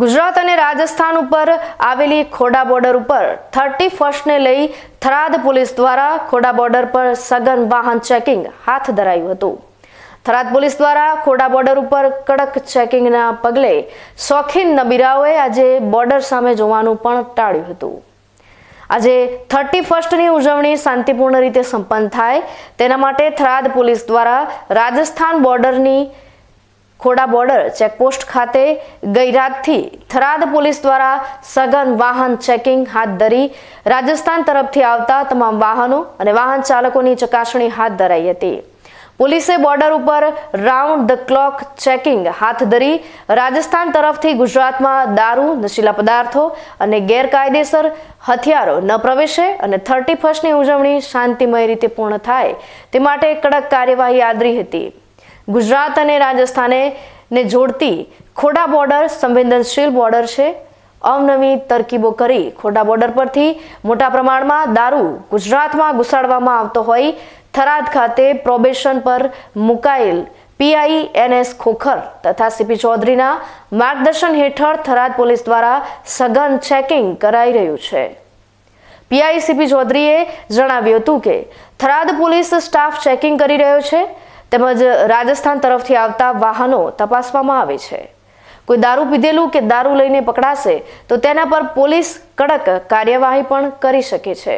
ગુજરાત અને રાજસ્થાન ઉપર આવેલી ખોડા બોર્ડર ઉપર થર્ટી ફર્સ્ટને લઈ થરાદ પોલીસ દ્વારા ખોડા બોર્ડર પર સઘન વાહન ચેકિંગ હાથ ધરાયું હતું થરાદ પોલીસ દ્વારા ખોડા બોર્ડર ઉપર કડક ચેકિંગના પગલે શોખીન નબીરાઓએ આજે બોર્ડર સામે જોવાનું પણ ટાળ્યું હતું આજે થર્ટી ફર્સ્ટની ઉજવણી શાંતિપૂર્ણ રીતે સંપન્ન થાય તેના માટે થરાદ પોલીસ દ્વારા રાજસ્થાન બોર્ડરની ખોડા બોર્ડર ચેકપોસ્ટ ખાતે ગઈ રાતથી થરાદ પોલીસ દ્વારા સઘન વાહન ચેકિંગ હાથ ધરી રાજસ્થાન તરફથી આવતા તમામ વાહનો અને વાહન ચાલકોની ચકાસણી હાથ ધરાઈ હતી પોલીસે બોર્ડર ઉપર રાઉન્ડ ધ ક્લોક ચેકિંગ હાથ ધરી રાજસ્થાન તરફથી ગુજરાતમાં દારૂ નશીલા પદાર્થો અને ગેરકાયદેસર હથિયારો ન પ્રવેશે અને થર્ટી ફર્સ્ટની ઉજવણી શાંતિમય રીતે પૂર્ણ થાય તે માટે કડક કાર્યવાહી આદરી હતી ગુજરાત અને રાજસ્થાને જોડતી ખોડા બોર્ડર સંવેદનશીલ બોર્ડર છે અવનવી તરકીબો કરી ખોડા બોર્ડર પરથી મોટા પ્રમાણમાં દારૂ ગુજરાતમાં ઘુસાડવામાં આવતો હોય થરાદ ખાતે પ્રોબેશન પર મુકાયેલ પીઆઈ એન એસ ખોખર તથા સીપી ચૌધરીના માર્ગદર્શન હેઠળ થરાદ પોલીસ દ્વારા સઘન ચેકિંગ કરાઈ રહ્યું છે પીઆઈ સીપી ચૌધરીએ જણાવ્યું હતું કે થરાદ પોલીસ સ્ટાફ ચેકિંગ કરી રહ્યો છે તેમજ રાજસ્થાન તરફથી આવતા વાહનો તપાસવામાં આવે છે કોઈ દારૂ પીધેલું કે દારૂ લઈને પકડાશે તો તેના પર પોલીસ કડક કાર્યવાહી પણ કરી શકે છે